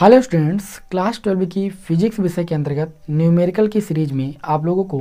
Hello students class twelve की physics विषय के अंतर्गत न्यूमेरिकल की सीरीज में आप लोगों को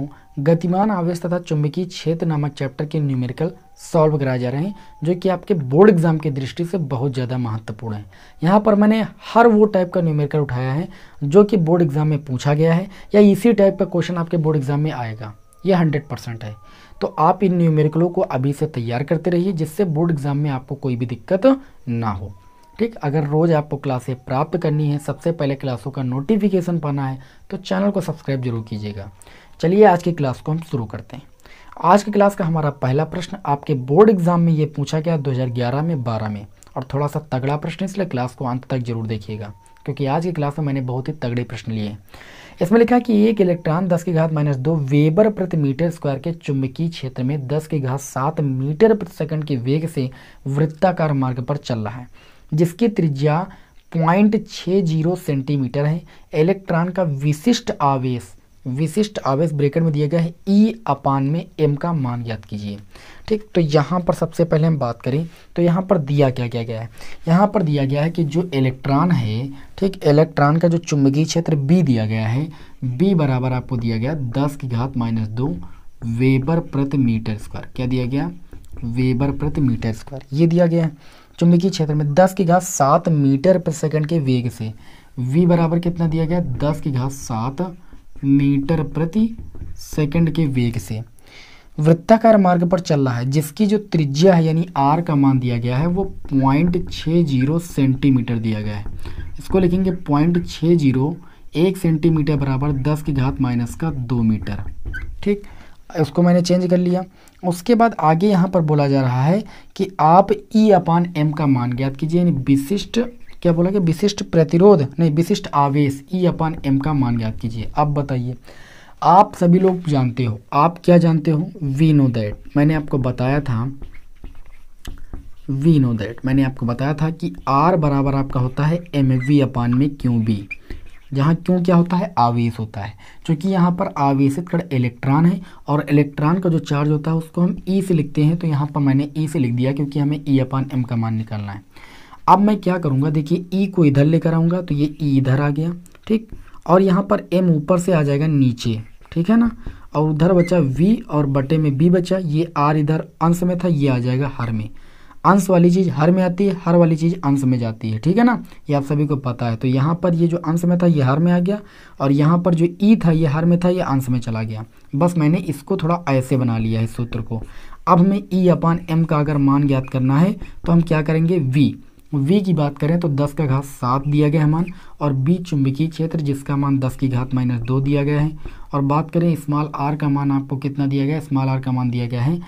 गतिमान आवेश तथा चुंबकीय क्षेत्र नामक चैप्टर के न्यूमेरिकल सॉल्व कराए जा रहे हैं जो कि आपके बोर्ड एग्जाम की दृष्टि से बहुत ज़्यादा महत्वपूर्ण है यहाँ पर मैंने हर वो टाइप का न्यूमेरिकल उठाया है जो कि बोर्ड एग्जाम में पूछा गया है या इसी टाइप का क्वेश्चन आपके बोर्ड एग्जाम में आएगा ये हंड्रेड परसेंट है तो आप इन न्यूमेरिकलों को अभी से तैयार करते रहिए जिससे बोर्ड एग्जाम में आपको कोई भी दिक्कत ना हो ठीक अगर रोज़ आपको क्लासें प्राप्त करनी है सबसे पहले क्लासों का नोटिफिकेशन पाना है तो चैनल को सब्सक्राइब जरूर कीजिएगा चलिए आज की क्लास को हम शुरू करते हैं आज की क्लास का हमारा पहला प्रश्न आपके बोर्ड एग्जाम में ये पूछा गया 2011 में 12 में और थोड़ा सा तगड़ा प्रश्न इसलिए क्लास को अंत तक जरूर देखिएगा क्योंकि आज की क्लास में मैंने बहुत ही तगड़े प्रश्न लिए हैं इसमें लिखा कि एक इलेक्ट्रॉन 10 की घात माइनस दो वेबर प्रति मीटर स्क्वायर के चुंबकीय क्षेत्र में 10 की घात सात मीटर प्रति सेकंड के वेग से वृत्ताकार मार्ग पर चल रहा है जिसकी त्रिज्या पॉइंट छः जीरो सेंटीमीटर है इलेक्ट्रॉन का विशिष्ट आवेश विशिष्ट आवेश ब्रेकेट में दिया गया है ई e अपान में एम का मान याद कीजिए ठीक तो यहाँ पर सबसे पहले हम बात करें तो यहाँ पर दिया क्या क्या गया है यहाँ पर दिया गया है कि जो इलेक्ट्रॉन है ठीक इलेक्ट्रॉन का जो चुंबकीय क्षेत्र बी दिया गया है बी बराबर आपको दिया गया दस की घात माइनस दो वेबर प्रति मीटर स्क्वायर क्या दिया गया वेबर प्रति मीटर स्क्वायर ये दिया गया है चुंबकीय क्षेत्र में दस की घात सात मीटर पर सेकंड के वेग से v बराबर कितना दिया गया दस की घात सात मीटर प्रति सेकंड के वेग से वृत्ताकार मार्ग पर चल रहा है जिसकी जो त्रिज्या है यानी आर का मान दिया गया है वो पॉइंट छ जीरो सेंटीमीटर दिया गया है इसको लिखेंगे पॉइंट छः जीरो एक सेंटीमीटर बराबर दस की घात माइनस का दो मीटर ठीक उसको मैंने चेंज कर लिया उसके बाद आगे यहाँ पर बोला जा रहा है कि आप ई अपान एम का मान ज्ञात कीजिए यानी विशिष्ट क्या बोला कि विशिष्ट प्रतिरोध नहीं विशिष्ट आवेश ई अपान एम का मान ज्ञात कीजिए अब बताइए आप सभी लोग जानते हो आप क्या जानते हो वी नो दैट मैंने आपको बताया था वी नो दैट मैंने आपको बताया था कि आर बराबर आपका होता है एम वी अपान में क्यों बी जहाँ क्यों क्या होता है आवेश होता है क्योंकि यहाँ पर आवेशित कण इलेक्ट्रॉन है और इलेक्ट्रॉन का जो चार्ज होता है उसको हम ई e से लिखते हैं तो यहाँ पर मैंने ई e से लिख दिया क्योंकि हमें ई e अपान एम का मान निकालना है अब मैं क्या करूँगा देखिए ई को इधर लेकर आऊँगा तो ये ई इधर आ गया ठीक और यहाँ पर एम ऊपर से आ जाएगा नीचे ठीक है ना और उधर बचा वी और बटे में बी बचा ये आर इधर अंश में था ये आ जाएगा हर में अंश वाली चीज़ हर में आती है हर वाली चीज़ अंश में जाती है ठीक है ना ये आप सभी को पता है तो यहाँ पर ये जो अंश में था ये हर में आ गया और यहाँ पर जो ई था ये हर में था ये अंश में चला गया बस मैंने इसको थोड़ा ऐसे बना लिया है सूत्र को अब हमें ई अपान एम का अगर मान ज्ञात करना है तो हम क्या करेंगे वी वी की बात करें तो दस का घात सात दिया गया है मान और बी चुंबकीय क्षेत्र जिसका मान दस की घात माइनस दो दिया गया है और बात करें स्मॉल आर का मान आपको कितना दिया गया है स्मॉल आर का मान दिया गया है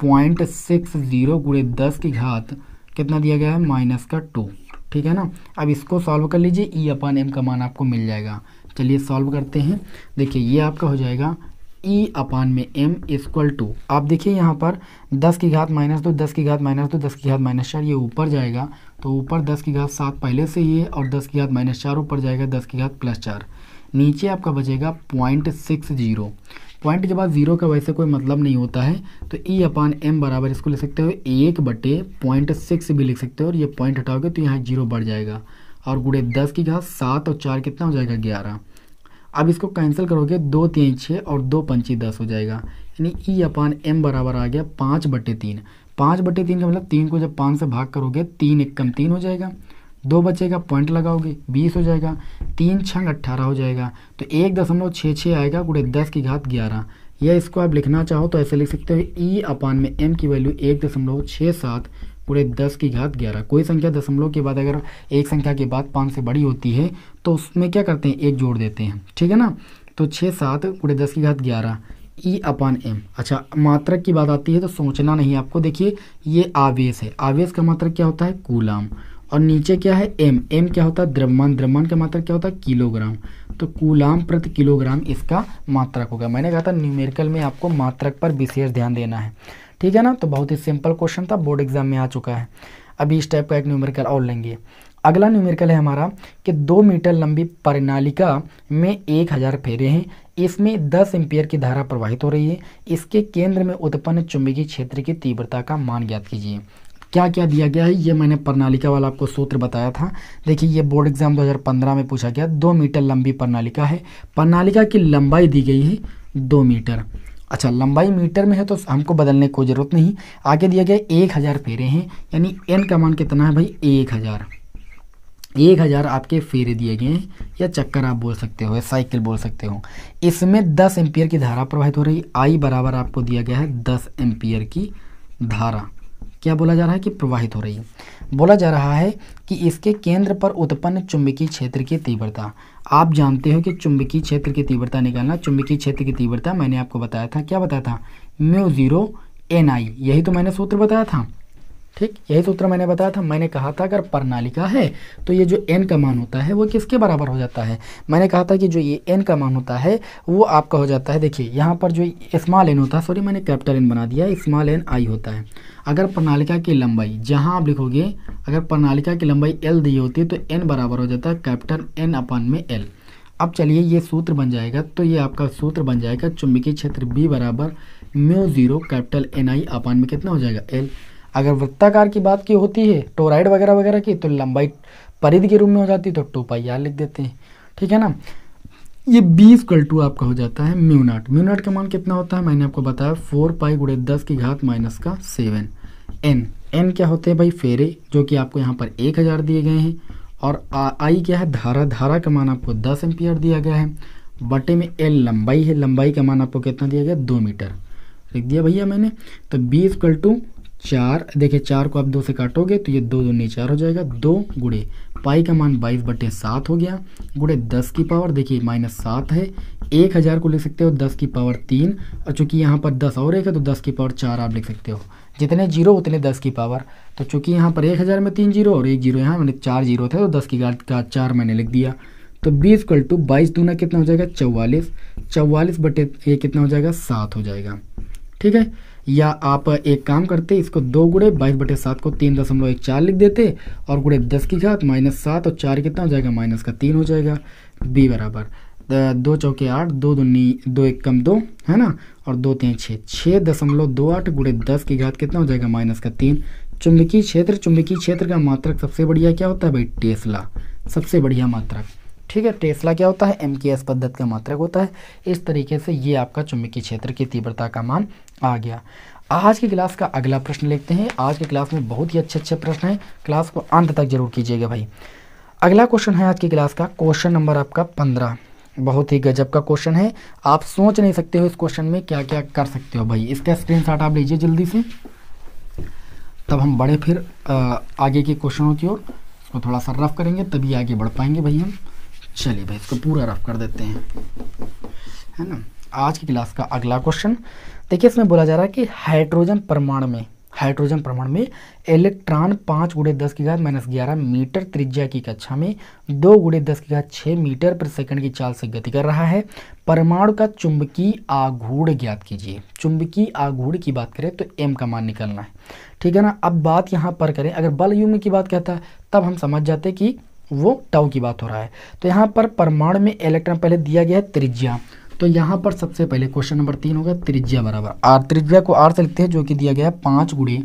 पॉइंट सिक्स जीरो गुड़े दस की घात कितना दिया गया है माइनस का टू ठीक है ना अब इसको सॉल्व कर लीजिए ई e अपान एम का मान आपको मिल जाएगा चलिए सॉल्व करते हैं देखिए ये आपका हो जाएगा ई e अपान में एम इक्वल टू आप देखिए यहाँ पर दस की घात माइनस दो दस की घात माइनस दो दस की घात माइनस चार ये ऊपर जाएगा तो ऊपर दस की घात सात पहले से ही है और दस की घात माइनस चार ऊपर जाएगा दस की घात प्लस चार नीचे आपका बचेगा पॉइंट सिक्स जीरो पॉइंट के बाद जीरो का वैसे कोई मतलब नहीं होता है तो ई e अपान एम बराबर इसको लिख सकते हो एक बटे पॉइंट सिक्स भी लिख सकते हो और ये पॉइंट हटाओगे तो यहाँ जीरो बढ़ जाएगा और गुड़े दस की घास सात और चार कितना हो जाएगा ग्यारह अब इसको कैंसिल करोगे दो तीन छः और दो पंची दस हो जाएगा यानी ई e अपान एम बराबर आ गया पाँच बटे तीन पाँच बटे तीन का मतलब तीन को जब पाँच से भाग करोगे तीन एक कम तीन हो जाएगा दो बचेगा पॉइंट लगाओगे बीस हो जाएगा तीन छंग अट्ठारह हो जाएगा तो एक दशमलव छः छः आएगा गुड़े दस की घात ग्यारह या इसको आप लिखना चाहो तो ऐसे लिख सकते हो ई e अपान में एम की वैल्यू एक दशमलव छः सात पूरे दस की घात ग्यारह कोई संख्या दशमलव के बाद अगर एक संख्या के बाद पाँच से बड़ी होती है तो उसमें क्या करते हैं एक जोड़ देते हैं ठीक है ना तो छः सात पूरे दस की घात ग्यारह ई e अपान एम अच्छा मात्रक की बात आती है तो सोचना नहीं आपको देखिए ये आवेश है आवेश का मात्रक क्या होता है कूलाम और नीचे क्या है एम एम क्या होता है द्रव्यमान द्रव्यमान का मात्रक क्या होता है किलोग्राम तो कूलाम प्रति किलोग्राम इसका मात्रक होगा मैंने कहा था न्यूमेरिकल में आपको मात्रक पर विशेष ध्यान देना है ठीक है ना तो बहुत ही सिंपल क्वेश्चन था बोर्ड एग्जाम में आ चुका है अभी इस टाइप का एक न्यूमेरिकल और लेंगे अगला न्यूमेरिकल है हमारा कि दो मीटर लंबी प्रणालिका में एक हज़ार फेरे हैं इसमें दस एम्पियर की धारा प्रवाहित हो रही है इसके केंद्र में उत्पन्न चुंबकीय क्षेत्र की तीव्रता का मान ज्ञात कीजिए क्या क्या दिया गया है ये मैंने प्रणालिका वाला आपको सूत्र बताया था देखिए ये बोर्ड एग्जाम 2015 में पूछा गया दो मीटर लंबी प्रणालिका है प्रणालिका की लंबाई दी गई है दो मीटर अच्छा लंबाई मीटर में है तो हमको बदलने कोई ज़रूरत नहीं आगे दिया गया एक हज़ार फेरे हैं यानी एन का मान कितना है भाई एक हज़ार एक हज़ार आपके फेरे दिए गए हैं या चक्कर आप बोल सकते हो या साइकिल बोल सकते हो इसमें दस एम्पियर की धारा प्रवाहित हो रही आई बराबर आपको दिया गया है दस एम्पियर की धारा क्या बोला जा रहा है कि प्रवाहित हो रही है बोला जा रहा है कि इसके केंद्र पर उत्पन्न चुंबकीय क्षेत्र की तीव्रता आप जानते हो कि चुंबकीय क्षेत्र की तीव्रता निकालना चुंबकीय क्षेत्र की तीव्रता मैंने आपको बताया था क्या बताया था म्यू जीरो एन आई यही तो मैंने सूत्र बताया था ठीक यही सूत्र तो मैंने बताया था मैंने कहा था अगर प्रणालिका है तो ये जो एन का मान होता है वो किसके बराबर हो जाता है मैंने कहा था कि जो ये एन का मान होता है वो आपका हो जाता है देखिए यहाँ पर जो स्मॉल एन होता है सॉरी मैंने कैपिटल एन बना दिया स्मॉल एन आई होता है अगर प्रणालिका की लंबाई जहाँ आप लिखोगे अगर प्रणालिका की लंबाई एल दी होती है तो एन बराबर हो जाता है कैपिटल एन अपन में एल अब चलिए ये सूत्र बन जाएगा तो ये आपका सूत्र बन जाएगा चुंबकीय क्षेत्र बी बराबर mu zero capital N I अपान में कितना हो जाएगा एल अगर वृत्ताकार की बात की होती है टोराइड वगैरह वगैरह की तो लंबाई परिध के रूप में हो जाती है तो टू पाई आर लिख देते हैं ठीक है ना ये बीस कल टू आपका हो जाता है म्यूनाट म्यूनाट का मान कितना होता है मैंने आपको बताया फोर पाई गुड़े दस की घात माइनस का सेवन एन एन क्या होते हैं भाई फेरे जो कि आपको यहाँ पर एक हज़ार दिए गए हैं और आई क्या है धारा धारा का मान आपको दस एम्पियर दिया गया है बटे में एल लंबाई है लंबाई का मान आपको कितना दिया गया दो मीटर लिख दिया भैया मैंने तो बीस कल टू चार देखिए चार को आप दो से काटोगे तो ये दो दो चार हो जाएगा दो गुड़े पाई का मान बाईस बटे सात हो गया गुड़े दस की पावर देखिए माइनस सात है एक हज़ार को लिख सकते हो दस की पावर तीन और चूंकि यहाँ पर दस और एक है तो दस की पावर चार आप लिख सकते हो जितने जीरो उतने दस की पावर तो चूंकि यहाँ पर एक हज़ार में तीन जीरो और एक जीरो यहाँ मैंने चार जीरो थे तो दस की गाट का चार मैंने लिख दिया तो बीस इक्वल टू बाईस दूना कितना हो जाएगा चौवालीस चौवालीस बटे ये कितना हो जाएगा सात हो जाएगा ठीक है या आप एक काम करते इसको दो गुड़े बाईस बटे सात को तीन दशमलव एक चार लिख देते और गुड़े दस की घात माइनस सात और चार कितना हो जाएगा माइनस का तीन हो जाएगा बी बराबर दो चौके आठ दो दुनी दो एक कम दो है ना और दो तीन छः छः दशमलव दो आठ गुड़े दस की घात कितना हो जाएगा माइनस का तीन चुंबकीय क्षेत्र चुंबकीय क्षेत्र का मात्रक सबसे बढ़िया क्या होता है भाई टेस्ला सबसे बढ़िया मात्रक ठीक है टेस्ला क्या होता है एम के पद्धति का मात्रक होता है इस तरीके से ये आपका चुम्बकीय क्षेत्र की तीव्रता का मान आ गया आज की क्लास का अगला प्रश्न लिखते हैं आज की क्लास में बहुत ही अच्छे अच्छे प्रश्न हैं क्लास को अंत तक जरूर कीजिएगा भाई अगला क्वेश्चन है आज की क्लास का क्वेश्चन नंबर आपका पंद्रह बहुत ही गजब का क्वेश्चन है आप सोच नहीं सकते हो इस क्वेश्चन में क्या क्या कर सकते हो भाई इसका शॉट आप लीजिए जल्दी से तब हम बड़े फिर आगे के क्वेश्चनों की ओर इसको थोड़ा सा रफ करेंगे तभी आगे बढ़ पाएंगे भाई हम चलिए भाई इसको पूरा रफ कर देते हैं है ना आज की क्लास का अगला क्वेश्चन देखिए इसमें बोला जा रहा है कि हाइड्रोजन परमाणु में हाइड्रोजन परमाणु में इलेक्ट्रॉन पाँच गुड़े दस की घात माइनस ग्यारह मीटर त्रिज्या की कक्षा में दो गुड़े दस की घात छः मीटर पर सेकंड की चाल से गति कर रहा है परमाणु का चुंबकीय आघूढ़ ज्ञात कीजिए चुंबकीय आघूढ़ की बात करें तो एम का मान निकलना है ठीक है ना अब बात यहाँ पर करें अगर बल यूनिट की बात कहता तब हम समझ जाते कि वो टाउ की बात हो रहा है तो यहाँ पर परमाणु में इलेक्ट्रॉन पहले दिया गया है त्रिज्या तो यहाँ पर सबसे पहले क्वेश्चन नंबर तीन होगा त्रिज्या बराबर आर त्रिज्या को आर से लिखते हैं जो कि दिया गया है पाँच गुड़े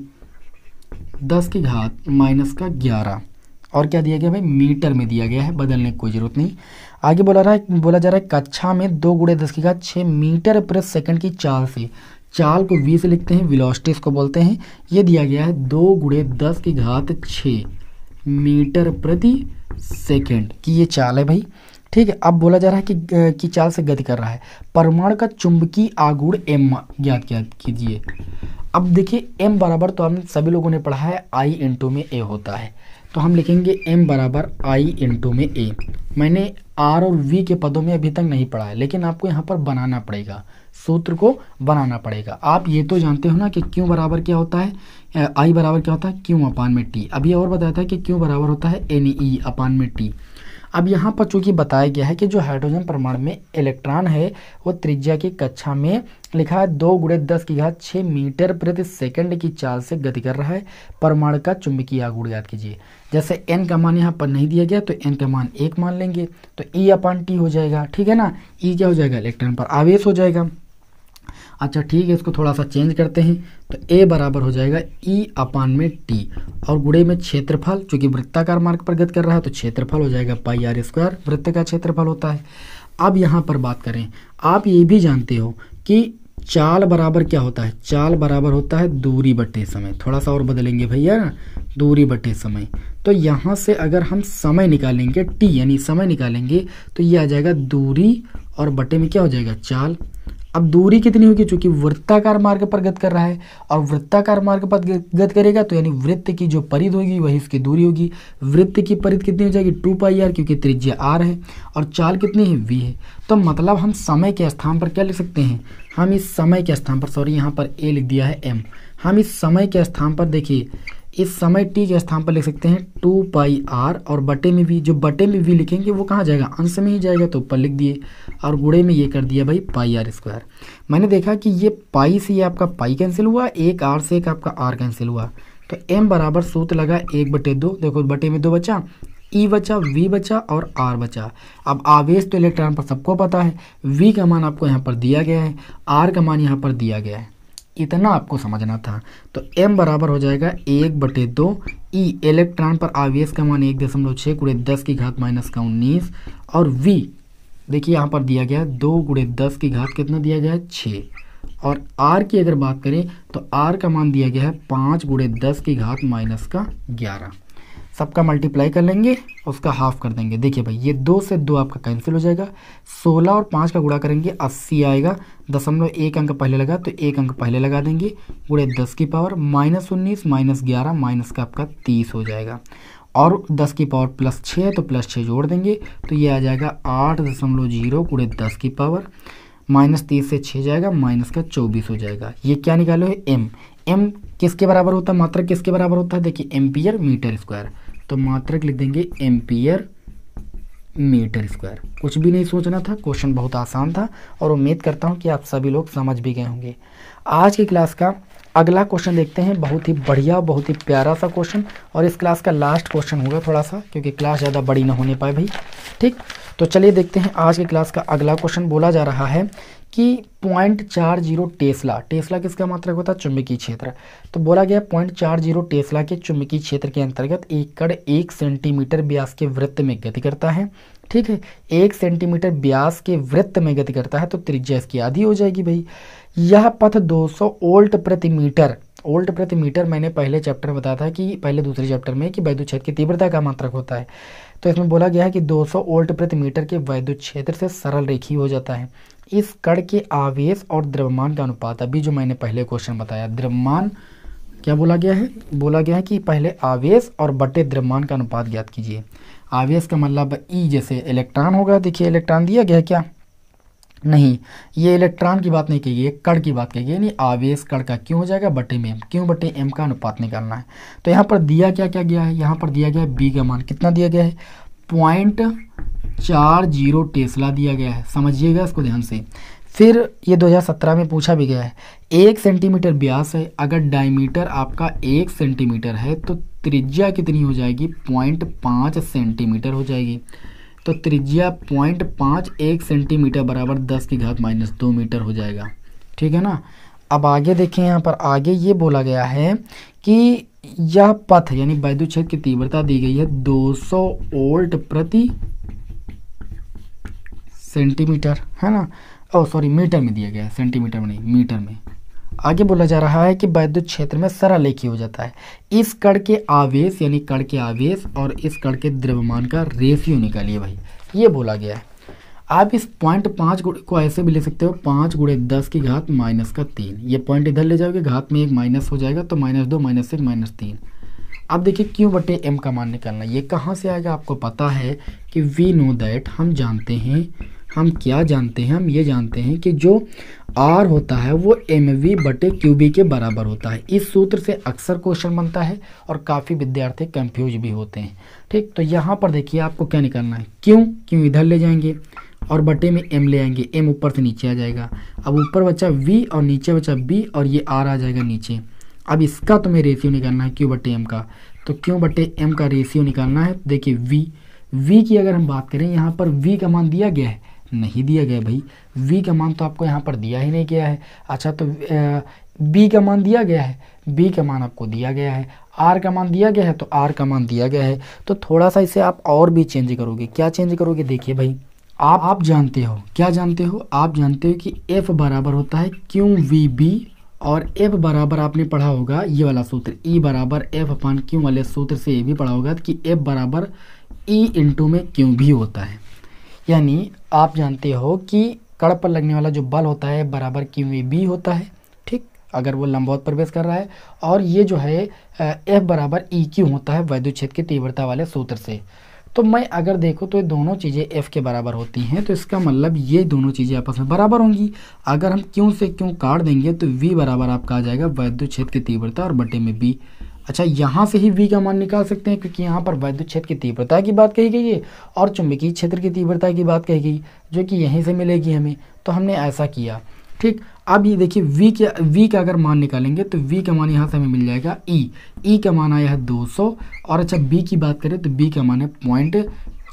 दस की घात माइनस का ग्यारह और क्या दिया गया भाई मीटर में दिया गया है बदलने की कोई ज़रूरत नहीं आगे बोला रहा है बोला जा रहा है कक्षा में दो गुड़े दस की घात छः मीटर प्रति सेकंड की चाल से चाल को वी से लिखते हैं विलोस्टिस को बोलते हैं ये दिया गया है दो गुड़े दस की घात छः मीटर प्रति सेकेंड कि ये चाल है भाई ठीक है अब बोला जा रहा है कि कि चाल से गति कर रहा है परमाणु का चुंबकीय आगुण एम ज्ञात ज्ञात कीजिए अब देखिए एम बराबर तो हम सभी लोगों ने पढ़ा है आई इंटू में ए होता है तो हम लिखेंगे एम बराबर आई इंटू में ए मैंने आर और वी के पदों में अभी तक नहीं पढ़ा है लेकिन आपको यहाँ पर बनाना पड़ेगा सूत्र को बनाना पड़ेगा आप ये तो जानते हो ना कि क्यों बराबर क्या होता है आई बराबर क्या होता है क्यों अपान में टी अब ये और बताया था कि क्यों बराबर होता है एन ई e अपान में टी अब यहाँ पर चूंकि बताया गया है कि जो हाइड्रोजन परमाणु में इलेक्ट्रॉन है वो त्रिज्या की कक्षा में लिखा है दो गुड़े दस की घात छः मीटर प्रति सेकंड की चाल से गति कर रहा है परमाणु का चुंबकीय आगुण याद कीजिए जैसे एन का मान यहाँ पर नहीं दिया गया तो एन का मान एक मान लेंगे तो ई e अपान टी हो जाएगा ठीक है ना ई e क्या हो जाएगा इलेक्ट्रॉन पर आवेश हो जाएगा अच्छा ठीक है इसको थोड़ा सा चेंज करते हैं तो ए बराबर हो जाएगा ई e अपान में टी और गुड़े में क्षेत्रफल चूंकि वृत्ताकार मार्ग पर गत कर रहा है तो क्षेत्रफल हो जाएगा पाई आर स्क्वायर वृत्त का क्षेत्रफल होता है अब यहाँ पर बात करें आप ये भी जानते हो कि चाल बराबर क्या होता है चाल बराबर होता है दूरी बटे समय थोड़ा सा और बदलेंगे भैया दूरी बटे समय तो यहाँ से अगर हम समय निकालेंगे टी यानी समय निकालेंगे तो ये आ जाएगा दूरी और बटे में क्या हो जाएगा चाल अब दूरी कितनी होगी चूंकि वृत्ताकार मार्ग पर गत कर रहा है और वृत्ताकार मार्ग पर गत करेगा तो यानी वृत्त की जो परिध होगी वही इसकी दूरी होगी वृत्त की परिध कितनी हो जाएगी टू पाई आर क्योंकि त्रिज्या आर है और चाल कितनी है वी है तो मतलब हम समय के स्थान पर क्या लिख सकते हैं हम इस समय के स्थान पर सॉरी यहाँ पर ए लिख दिया है एम हम इस समय के स्थान पर देखिए इस समय टी के स्थान पर लिख सकते हैं टू पाई आर और बटे में भी जो बटे में भी लिखेंगे वो कहाँ जाएगा अंश में ही जाएगा तो ऊपर लिख दिए और गुड़े में ये कर दिया भाई पाई आर स्क्वायर मैंने देखा कि ये पाई से ये आपका पाई कैंसिल हुआ एक आर से एक आपका आर कैंसिल हुआ तो एम बराबर सूत्र लगा एक बटे दो देखो बटे में दो बचा ई e बचा वी बचा और आर बचा अब आवेश तो इलेक्ट्रॉन पर सबको पता है वी का मान आपको यहाँ पर दिया गया है आर का मान यहाँ पर दिया गया है इतना आपको समझना था तो m बराबर हो जाएगा एक बटे दो ई e इलेक्ट्रॉन पर आवेश का मान एक दशमलव छः गुड़े दस की घात माइनस का उन्नीस और v देखिए यहाँ पर दिया गया है दो गुड़े दस की घात कितना दिया गया है छः और r की अगर बात करें तो r का मान दिया गया है पाँच गुड़े दस की घात माइनस का ग्यारह सबका मल्टीप्लाई कर लेंगे उसका हाफ कर देंगे देखिए भाई ये दो से दो आपका कैंसिल हो जाएगा सोलह और पाँच का गुड़ा करेंगे अस्सी आएगा दशमलव एक अंक पहले लगा तो एक अंक पहले लगा देंगे गुड़े दस की पावर माइनस उन्नीस माइनस ग्यारह माइनस का आपका तीस हो जाएगा और दस की पावर प्लस छः है तो प्लस छः जोड़ देंगे तो ये आ जाएगा आठ दशमलव जीरो गुड़े दस की पावर माइनस तीस से छः जाएगा माइनस का चौबीस हो जाएगा ये क्या निकालो है एम एम किसके बराबर होता है मात्रा किसके बराबर होता है देखिए एम्पियर मीटर स्क्वायर तो मात्रक लिख देंगे एम्पियर मीटर स्क्वायर कुछ भी नहीं सोचना था क्वेश्चन बहुत आसान था और उम्मीद करता हूँ कि आप सभी लोग समझ भी गए होंगे आज की क्लास का अगला क्वेश्चन देखते हैं बहुत ही बढ़िया बहुत ही प्यारा सा क्वेश्चन और इस क्लास का लास्ट क्वेश्चन होगा थोड़ा सा क्योंकि क्लास ज़्यादा बड़ी ना होने पाए भाई ठीक तो चलिए देखते हैं आज के क्लास का अगला क्वेश्चन बोला जा रहा है कि पॉइंट चार जीरो टेस्ला टेस्ला किसका मात्रक होता है चुंबकीय क्षेत्र तो बोला गया पॉइंट चार जीरो टेस्ला के चुंबकीय क्षेत्र के अंतर्गत एकड़ एक सेंटीमीटर व्यास के वृत्त में गति करता है ठीक है एक सेंटीमीटर व्यास के वृत्त में गति करता है तो त्रिज्या इसकी आधी हो जाएगी भाई यह पथ 200 ओल्ट प्रति मीटर वोल्ट प्रति मीटर मैंने पहले चैप्टर बताया था कि पहले दूसरे चैप्टर में कि वैद्युत क्षेत्र की तीव्रता का मात्रक होता है तो इसमें बोला गया है कि 200 वोल्ट प्रति मीटर के वैद्युत क्षेत्र से सरल रेखी हो जाता है इस कड़ के आवेश और द्रव्यमान का अनुपात अभी जो मैंने पहले क्वेश्चन बताया द्रव्यमान क्या बोला गया है बोला गया है कि पहले आवेश और बटे द्रव्यमान का अनुपात ज्ञात कीजिए आवेश का मतलब ई जैसे इलेक्ट्रॉन होगा देखिए इलेक्ट्रॉन दिया गया क्या नहीं ये इलेक्ट्रॉन की बात नहीं कही है कड़ की बात कही यानी आवेश कड़ का क्यों हो जाएगा बटे में एम क्यों बटे एम का अनुपात निकालना है तो यहाँ पर दिया क्या क्या गया है यहाँ पर दिया गया है बी का मान कितना दिया गया है पॉइंट चार जीरो टेस्ला दिया गया है समझिएगा इसको ध्यान से फिर ये 2017 में पूछा भी गया है एक सेंटीमीटर ब्यास है अगर डायमीटर आपका एक सेंटीमीटर है तो त्रिज्या कितनी हो जाएगी पॉइंट पाँच सेंटीमीटर हो जाएगी तो त्रिज्या पॉइंट पाँच एक सेंटीमीटर बराबर दस की घात माइनस दो मीटर हो जाएगा ठीक है ना अब आगे देखें यहाँ पर आगे ये बोला गया है कि यह पथ यानी वैद्य क्षेत्र की तीव्रता दी गई है 200 ओल्ट प्रति सेंटीमीटर है ना ओ सॉरी मीटर में दिया गया है सेंटीमीटर में नहीं मीटर में आगे बोला जा रहा है कि वैद्युत क्षेत्र में सरालेखीय हो जाता है इस कण के आवेश यानी कण के आवेश और इस कण के द्रव्यमान का रेशियो निकालिए भाई ये बोला गया है आप इस पॉइंट पाँच को ऐसे भी ले सकते हो पाँच गुड़े दस की घात माइनस का तीन ये पॉइंट इधर ले जाओगे घात में एक माइनस हो जाएगा तो माइनस दो माइनस एक माइनस तीन अब देखिए क्यों बटे एम का मान निकालना ये कहाँ से आएगा आपको पता है कि वी नो दैट हम जानते हैं हम क्या जानते हैं हम ये जानते हैं कि जो आर होता है वो एम वी बटे क्यू बी के बराबर होता है इस सूत्र से अक्सर क्वेश्चन बनता है और काफ़ी विद्यार्थी कंफ्यूज भी होते हैं ठीक तो यहाँ पर देखिए आपको क्या निकालना है क्यों क्यों इधर ले जाएंगे और बटे में एम ले आएंगे एम ऊपर से नीचे आ जाएगा अब ऊपर बचा वी और नीचे बचा बी और ये आर आ जाएगा नीचे अब इसका तुम्हें रेशियो निकालना है क्यों बटे एम का तो क्यों बटे एम का रेशियो निकालना है देखिए वी वी की अगर हम बात करें यहाँ पर वी का मान दिया गया है नहीं दिया गया भाई v का मान तो आपको यहाँ पर दिया ही नहीं गया है अच्छा तो b का मान दिया गया है b का मान आपको दिया गया है आर का मान दिया गया है तो आर का मान दिया गया है तो थोड़ा सा इसे आप और भी चेंज करोगे क्या चेंज करोगे देखिए भाई आप आप जानते हो क्या जानते हो आप जानते हो कि एफ बराबर होता है क्यू वी बी और एफ बराबर आपने पढ़ा होगा ये वाला सूत्र ई e बराबर एफ अपान क्यू वाले सूत्र से ये भी पढ़ा होगा कि एफ बराबर ई e इंटू में क्यों भी होता है यानी आप जानते हो कि कड़ पर लगने वाला जो बल होता है बराबर क्यू बी होता है ठीक अगर वो लंबौत प्रवेश कर रहा है और ये जो है एफ बराबर ई e क्यू होता है वैद्युत क्षेत्र की तीव्रता वाले सूत्र से तो मैं अगर देखो तो ये दोनों चीज़ें एफ के बराबर होती हैं तो इसका मतलब ये दोनों चीज़ें आपस में बराबर होंगी अगर हम क्यों से क्यों काट देंगे तो वी बराबर आपका आ जाएगा वैद्युत क्षेत्र की तीव्रता और बटे में बी अच्छा यहाँ से ही वी का मान निकाल सकते हैं क्योंकि यहाँ पर वैद्युत क्षेत्र की तीव्रता की बात कही गई है और चुंबकीय क्षेत्र की तीव्रता की बात कही गई जो कि यहीं से मिलेगी हमें तो हमने ऐसा किया ठीक अब ये देखिए वी के वी का अगर मान निकालेंगे तो वी का मान यहाँ से हमें मिल जाएगा ई e। ई e का मान आया है 200 और अच्छा बी की बात करें तो बी का मान है पॉइंट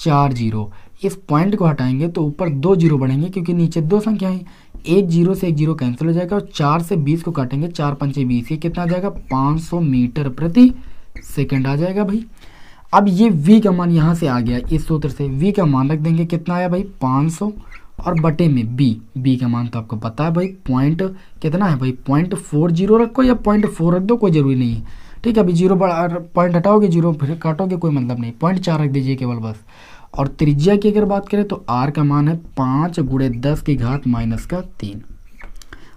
चार जीरो इस पॉइंट को हटाएंगे तो ऊपर दो जीरो बढ़ेंगे क्योंकि नीचे दो संख्याएं एक जीरो से एक जीरो कैंसिल हो जाएगा और चार से बीस को काटेंगे चार पंचे बीस ये कितना आ जाएगा पाँच सौ मीटर प्रति सेकंड आ जाएगा भाई अब ये V का मान यहाँ से आ गया इस सूत्र से V का मान रख देंगे कितना आया भाई पाँच सौ और बटे में B B का मान तो आपको पता है भाई पॉइंट कितना है भाई पॉइंट फोर जीरो रखो या पॉइंट फोर रख दो कोई ज़रूरी नहीं है ठीक है अभी जीरो पॉइंट हटाओगे जीरो फिर काटोगे कोई मतलब नहीं पॉइंट चार रख दीजिए केवल बस और त्रिज्या की अगर बात करें तो आर का मान है पाँच गुड़े दस की घात माइनस का तीन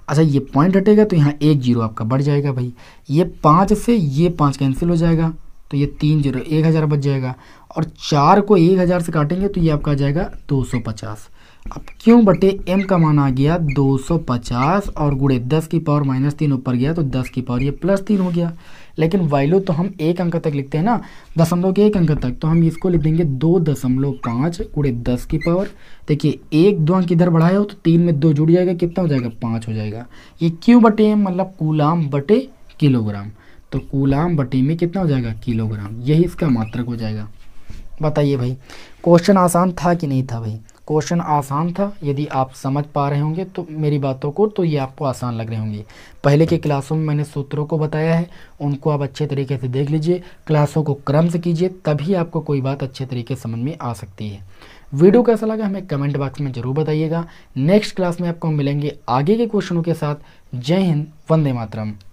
अच्छा ये पॉइंट हटेगा तो यहाँ एक जीरो आपका बढ़ जाएगा भाई ये पाँच से ये पाँच कैंसिल हो जाएगा तो ये तीन जीरो एक हज़ार बच जाएगा और चार को एक हज़ार से काटेंगे तो ये आपका आ जाएगा दो सौ पचास अब क्यों बटे एम का मान आ गया दो सौ पचास और गुड़े दस की पावर माइनस तीन ऊपर गया तो दस की पावर ये प्लस तीन हो गया लेकिन वाइलो तो हम एक अंक तक लिखते हैं ना दशमलव के एक अंक तक तो हम इसको लिख देंगे दो दशमलव पाँच कूड़े दस की पावर देखिए एक दो अंक इधर बढ़ाया हो तो तीन में दो जुड़ जाएगा कितना हो जाएगा पाँच हो जाएगा ये क्यों बटे मतलब कूलाम बटे किलोग्राम तो कूलाम बटे में कितना हो जाएगा किलोग्राम यही इसका मात्रक हो जाएगा बताइए भाई क्वेश्चन आसान था कि नहीं था भाई क्वेश्चन आसान था यदि आप समझ पा रहे होंगे तो मेरी बातों को तो ये आपको आसान लग रहे होंगे पहले के क्लासों में मैंने सूत्रों को बताया है उनको आप अच्छे तरीके से देख लीजिए क्लासों को क्रम से कीजिए तभी आपको कोई बात अच्छे तरीके से समझ में आ सकती है वीडियो कैसा लगा हमें कमेंट बॉक्स में ज़रूर बताइएगा नेक्स्ट क्लास में आपको मिलेंगे आगे के क्वेश्चनों के साथ जय हिंद वंदे मातरम